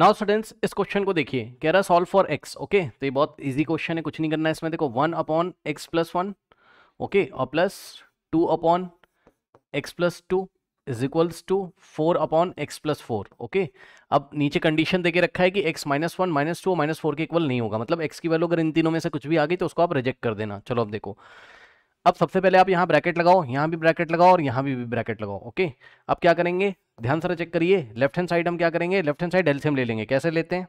now students इस question को देखिए कह रहा है सॉल्व फॉर एक्स ओके तो ये बहुत इजी क्वेश्चन है कुछ नहीं करना है इसमें देखो one upon X plus one okay और plus two upon X plus two is equals to four upon X plus four okay अब नीचे कंडीशन देके रखा है कि X minus one minus two minus four के इक्वल नहीं होगा मतलब एक्स की वैल्यू अगर इन तीनों में से कुछ भी आ गई तो उसको आप रिजेक्ट कर देना चलो अब देखो अब सबसे पहले आप यहाँ ब्रैकेट लगाओ यहाँ भी ब्रैकेट लगाओ और यहाँ भी, भी ब्रैकेट लगाओ ओके अब क्या करेंगे ध्यान सारा चेक करिए लेफ्ट हैंड साइड हम क्या करेंगे लेफ्ट हैंड साइड एल्सियम ले लेंगे कैसे लेते हैं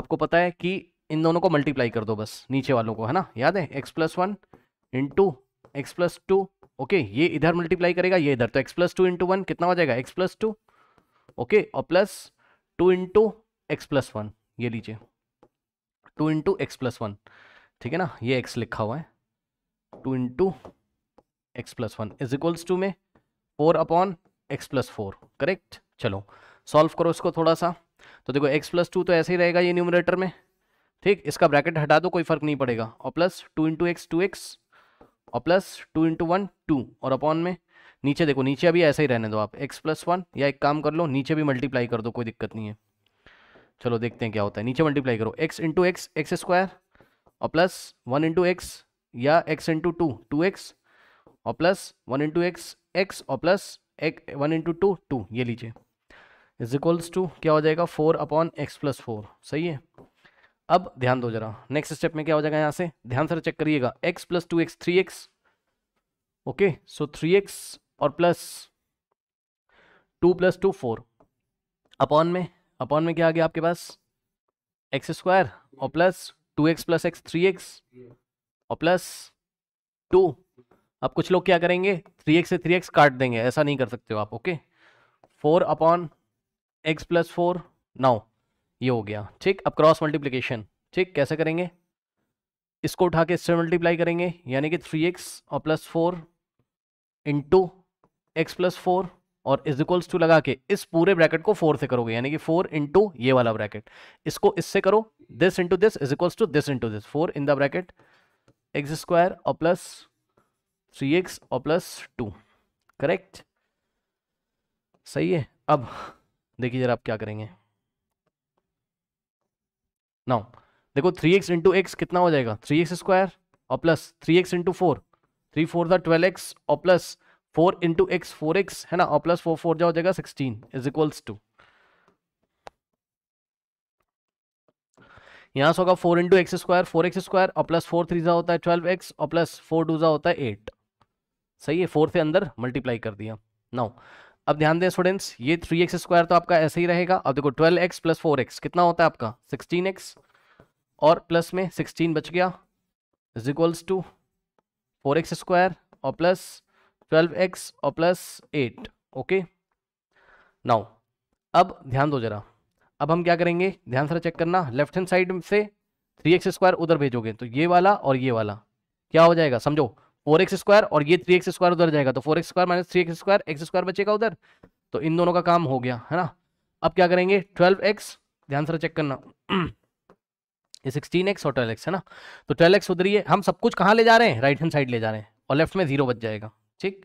आपको पता है कि इन दोनों को मल्टीप्लाई कर दो बस नीचे वालों को है ना याद है X plus one into X plus two okay ये इधर मल्टीप्लाई करेगा ये इधर तो X plus two into one कितना हो जाएगा एक्स प्लस टू ओके और plus two into X plus one ये लीजिए two into X plus one ठीक है ना ये एक्स लिखा हुआ है two into X plus one is equals to में four upon X plus four correct चलो सॉल्व करो इसको थोड़ा सा तो देखो एक्स प्लस टू तो ऐसे ही रहेगा ये न्यूमरेटर में ठीक इसका ब्रैकेट हटा दो कोई फर्क नहीं पड़ेगा और plus two into X two X और plus two into one two और अपॉन में नीचे देखो नीचे अभी ऐसे ही रहने दो आप एक्स प्लस वन या एक काम कर लो नीचे भी मल्टीप्लाई कर दो कोई दिक्कत नहीं है चलो देखते हैं क्या होता है नीचे मल्टीप्लाई करो X into X X square और प्लस वन इंटू एक्स या X into two two X और plus one into X X और प्लस एक वन इंटू टू टू ये लीजिए इज इक्वल्स टू क्या हो जाएगा four upon X plus four सही है अब ध्यान दो जरा नेक्स्ट स्टेप में क्या हो जाएगा यहाँ से ध्यान से चेक करिएगा X plus two X three X okay so three X और plus two plus two four upon में अपॉन में क्या आ गया आपके पास एक्स स्क्वायर और plus two X plus X three X और प्लस टू अब कुछ लोग क्या करेंगे थ्री एक्स से थ्री एक्स काट देंगे ऐसा नहीं कर सकते हो आप okay four upon X plus four now ये हो गया ठीक अब क्रॉस मल्टीप्लीकेशन ठीक कैसे करेंगे इसको उठा के इससे मल्टीप्लाई करेंगे यानी कि थ्री एक्स और plus four into X plus four और इज इक्वल्स टू लगा के इस पूरे ब्रैकेट को फोर से करोगे यानी कि फोर इंटू ये वाला ब्रैकेट इसको इससे करो this into this is equals to this into this four in the bracket X square और प्लस थ्री एक्स और प्लस टू करेक्ट सही है अब देखिए जरा आप क्या करेंगे नाउ देखो थ्री एक्स इंटू एक्स कितना हो जाएगा थ्री एक्स स्क्वायर और plus three X into four three four था ट्वेल्व एक्स और plus four into X four X है ना और प्लस फोर फोर जो हो जाएगा सिक्सटीन इज इक्वल्स टू यहां से होगा four into x square four x square और प्लस फोर थ्री जा होता है ट्वेल्व एक्स और प्लस फोर टू जो होता है एट सही है फोर से अंदर मल्टीप्लाई कर दिया नाउ अब ध्यान दें स्टूडेंट्स ये थ्री एक्स स्क्वायर तो आपका ऐसे ही रहेगा अब देखो twelve X plus four X कितना होता है आपका सिक्सटीन एक्स और प्लस में सिक्सटीन बच गया is equals to four x square और प्लस ट्वेल्व एक्स और प्लस एट ओके नाउ अब ध्यान दो जरा अब हम क्या करेंगे ध्यान से चेक करना लेफ्ट हैंड साइड से थ्री एक्स स्क्वायर उधर भेजोगे तो ये वाला और ये वाला क्या हो जाएगा समझो फोर एक्स स्क्वायर और ये थ्री एक्स स्क्वायर उधर जाएगा तो four x square minus three x square x square बचेगा उधर तो इन दोनों का काम हो गया है ना अब क्या करेंगे ट्वेल्व एक्स ध्यान से चेक करना ये सिक्सटीन एक्स और ट्वेल्व एक्स है ना तो ट्वेल्व एक्स उधर ही है हम सब कुछ कहाँ ले जा रहे हैं राइट हैंड साइड ले जा रहे हैं और लेफ्ट में जीरो बच जाएगा ठीक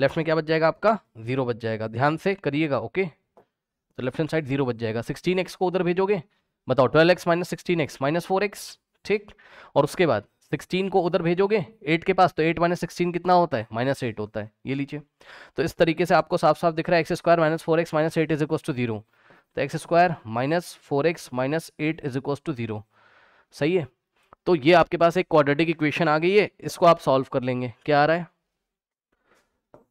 लेफ्ट में क्या बच जाएगा आपका जीरो बच जाएगा ध्यान से करिएगा ओके तो लेफ्ट हैंड साइड जीरो बच जाएगा सिक्सटीन एक्स को उधर भेजोगे बताओ twelve x minus sixteen x minus four x ठीक और उसके बाद सिक्सटीन को उधर भेजोगे एट के पास तो एट माइनस सिक्सटीन कितना होता है माइनस एट होता है ये लीजिए तो इस तरीके से आपको साफ साफ दिख रहा है x square minus four x minus eight is equal to zero तो x square minus four x minus eight is equal to zero सही है तो ये आपके पास एक क्वाड्रेटिक इक्वेशन आ गई है इसको आप सॉल्व कर लेंगे क्या आ रहा है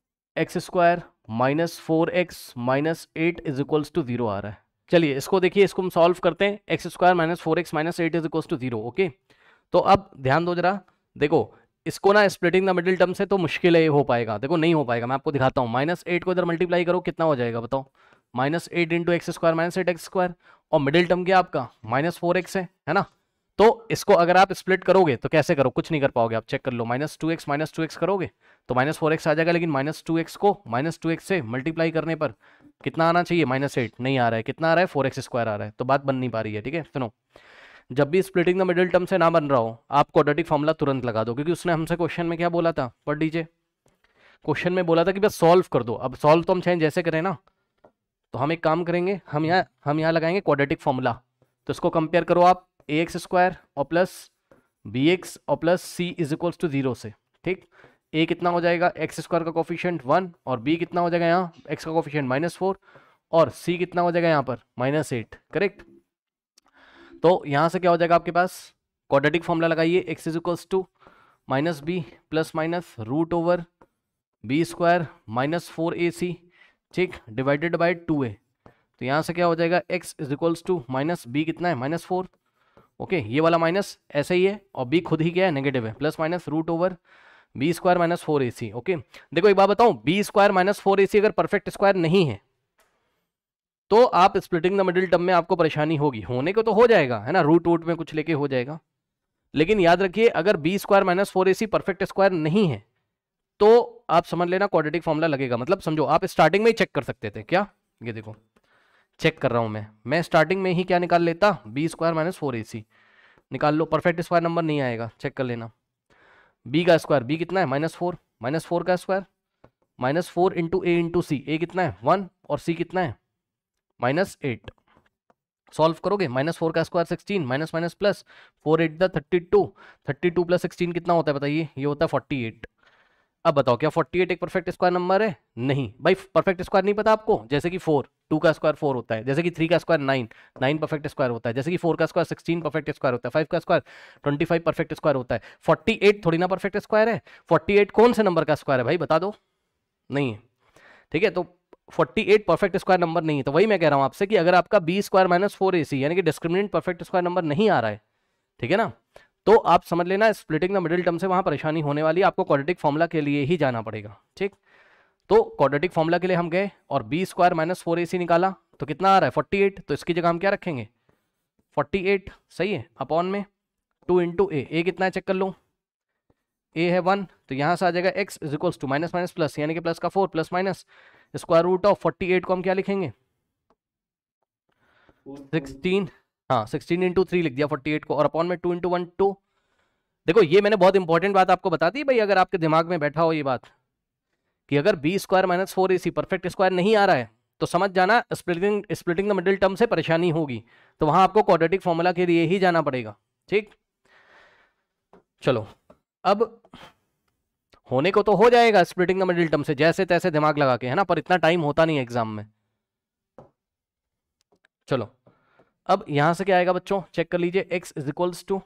x square minus four x minus eight is equals to zero आ रहा है चलिए इसको देखिए इसको हम सॉल्व करते हैं x square minus four x minus eight is equals to zero okay तो अब ध्यान दो जरा देखो इसको ना स्प्लिटिंग द मिडिल टर्म से तो मुश्किल है हो पाएगा देखो नहीं हो पाएगा मैं आपको दिखाता हूँ माइनस एट को इधर मल्टीप्लाई करो कितना हो जाएगा बताओ minus eight into x square minus eight x square और मिडिल टर्म क्या आपका माइनस फोर एक्स है है ना तो इसको अगर आप स्प्लिट करोगे तो कैसे करो कुछ नहीं कर पाओगे आप चेक कर लो minus two x minus two x करोगे तो माइनस फोर एक्स आ जाएगा लेकिन माइनस टू एक्स को माइनस टू एक्स से मल्टीप्लाई करने पर कितना आना चाहिए माइनस एट नहीं आ रहा है कितना आ रहा है फोर एक्स स्क्वायर आ रहा है तो बात बन नहीं पा रही है ठीक है सुनो जब भी स्प्लिटिंग द मिडिल टर्म से ना बन रहा हो आप क्वाड्रेटिक फॉर्मूला तुरंत लगा दो क्योंकि उसने हमसे क्वेश्चन में क्या बोला था पढ़ लीजिए क्वेश्चन में बोला था कि बस सॉल्व कर दो अब सॉल्व तो हम चाहें जैसे करें ना तो हम एक काम करेंगे हम यहाँ हम यहाँ लगाएंगे क्वाड्रेटिक फॉर्मूला तो इसको कंपेयर करो आप ए एक्स स्क्वायर और प्लस बी एक्स और plus c is equals to zero से ठीक ए कितना हो जाएगा एक्स स्क्वायर का कोफिशियंट वन और बी कितना हो जाएगा यहाँ एक्स का कोफिशियंट माइनस फोर और सी कितना हो जाएगा यहाँ पर माइनस एट करेक्ट तो यहाँ से क्या हो जाएगा आपके पास क्वाड्रेटिक फॉर्मूला लगाइए x is equals to minus b plus minus root over b square minus four a c ठीक डिवाइडेड बाई टू ए तो यहाँ से क्या हो जाएगा x is equals to minus b कितना है माइनस फोर ओके ये वाला माइनस ऐसे ही है और बी खुद ही क्या है नेगेटिव है plus minus root over b square minus four a c okay देखो एक बात बताऊँ b square minus four a c अगर परफेक्ट स्क्वायर नहीं है तो आप स्प्लिटिंग द मिडिल टर्म में आपको परेशानी होगी होने को तो हो जाएगा है ना रूट वूट में कुछ लेके हो जाएगा लेकिन याद रखिए अगर b square minus four a c perfect square नहीं है तो आप समझ लेना क्वाड्रेटिक फॉर्मूला लगेगा मतलब समझो आप स्टार्टिंग में ही चेक कर सकते थे क्या ये देखो चेक कर रहा हूँ मैं मैं स्टार्टिंग में ही क्या निकाल लेता b square minus four a c निकाल लो परफेक्ट स्क्वायर नंबर नहीं आएगा चेक कर लेना बी का स्क्वायर बी कितना है माइनस फोर माइनस फोर का square minus four into a into c a कितना है वन और सी कितना है माइनस एट सॉल्व करोगे माइनस फोर का square sixteen minus minus plus four eight the thirty two thirty two plus sixteen कितना होता है बताइए ये होता है फोर्टी एट अब बताओ क्या फोर्टी एट एक परफेक्ट स्क्वायर नंबर है नहीं भाई परफेक्ट स्क्वायर नहीं पता आपको जैसे कि फोर टू का स्क्वायर फोर होता है जैसे कि थ्री का square nine nine perfect square होता है जैसे कि फोर का स्क्वायर सिक्सटीन परफेक्ट स्क्वायर होता है फाइव का square twenty five perfect square होता है फोर्टी एट थोड़ी ना परफेक्ट स्क्वायर है फोर्टी एट कौन से नंबर का स्क्वायर है भाई बता दो नहीं है ठीक है तो forty eight perfect square number नहीं है तो वही मैं कह रहा हूँ आपसे कि अगर आपका b square minus four a c यानी कि डिस्क्रिमिनेंट परफेक्ट स्क्वायर नंबर नहीं आ रहा है ठीक है ना तो आप समझ लेना स्प्लिटिंग द मिडिल टर्म से वहाँ परेशानी होने वाली आपको क्वाड्रेटिक फॉर्मूला के लिए ही जाना पड़ेगा ठीक तो क्वाड्रेटिक फॉर्मूला के लिए हम गए और b square minus four a c निकाला तो कितना आ रहा है फोर्टी एट तो इसकी जगह हम क्या रखेंगे फोर्टी एट सही है अपॉन में टू इंटू ए ए कितना है चेक कर लो ए है वन तो यहाँ से आ जाएगा x is equals to minus minus plus यानी कि प्लस का four plus minus square root of forty eight को हम क्या लिखेंगे सिक्सटीन हाँ सिक्सटीन इंटू थ्री लिख दिया फोर्टी एट को और अपॉन में टू इंटू वन टू देखो ये मैंने बहुत इंपॉर्टेंट बात आपको बता दी भाई अगर आपके दिमाग में बैठा हो ये बात कि अगर b square minus four a c perfect square नहीं आ रहा है तो समझ जाना splitting splitting the middle term से परेशानी होगी तो वहां आपको क्वाड्रेटिक फॉर्मूला के लिए ही जाना पड़ेगा ठीक चलो अब होने को तो हो जाएगा स्प्लिटिंग द मिडिल टर्म से जैसे तैसे दिमाग लगा के है ना पर इतना टाइम होता नहीं एग्जाम में चलो अब यहां से क्या आएगा बच्चों चेक कर लीजिए एक्स इज इक्वल्स टू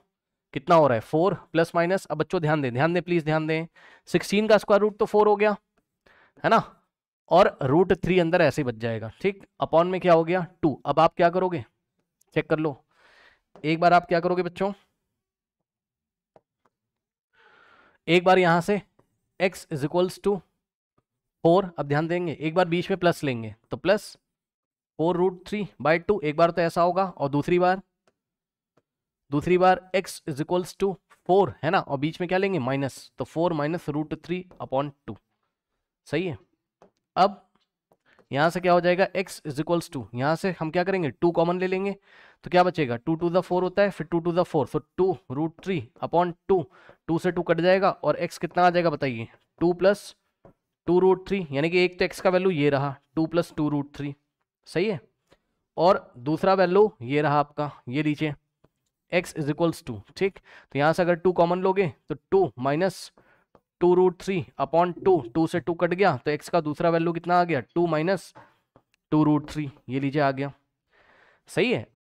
कितना हो रहा है फोर प्लस माइनस अब बच्चों ध्यान दें ध्यान दें प्लीज ध्यान दें सिक्सटीन का स्क्वायर रूट तो फोर हो गया है ना और रूट थ्री अंदर ऐसे ही बच जाएगा ठीक अपॉन में क्या हो गया टू अब आप क्या करोगे चेक कर लो एक बार आप क्या करोगे बच्चों एक बार यहां से x is equals to four अब ध्यान देंगे एक बार बीच में प्लस लेंगे तो plus four root three by two एक बार तो ऐसा होगा और दूसरी बार दूसरी बार x is equals to four है ना और बीच में क्या लेंगे माइनस तो four minus root three upon two सही है अब यहाँ से क्या हो जाएगा x इज इक्वल्स टू यहाँ से हम क्या करेंगे टू कॉमन ले लेंगे तो क्या बचेगा टू टू द फोर होता है फिर two two the four so two root three upon two two से टू कट जाएगा और x कितना आ जाएगा बताइए two plus two root three यानी कि एक तो x का वैल्यू ये रहा two plus two root three सही है और दूसरा वैल्यू ये रहा आपका ये लीजिए x इज इक्वल्स टू ठीक तो यहाँ से अगर टू कॉमन लोगे तो two minus two root three upon two two से टू कट गया तो एक्स का दूसरा वैल्यू कितना आ गया two minus two root three ये लीजिए आ गया सही है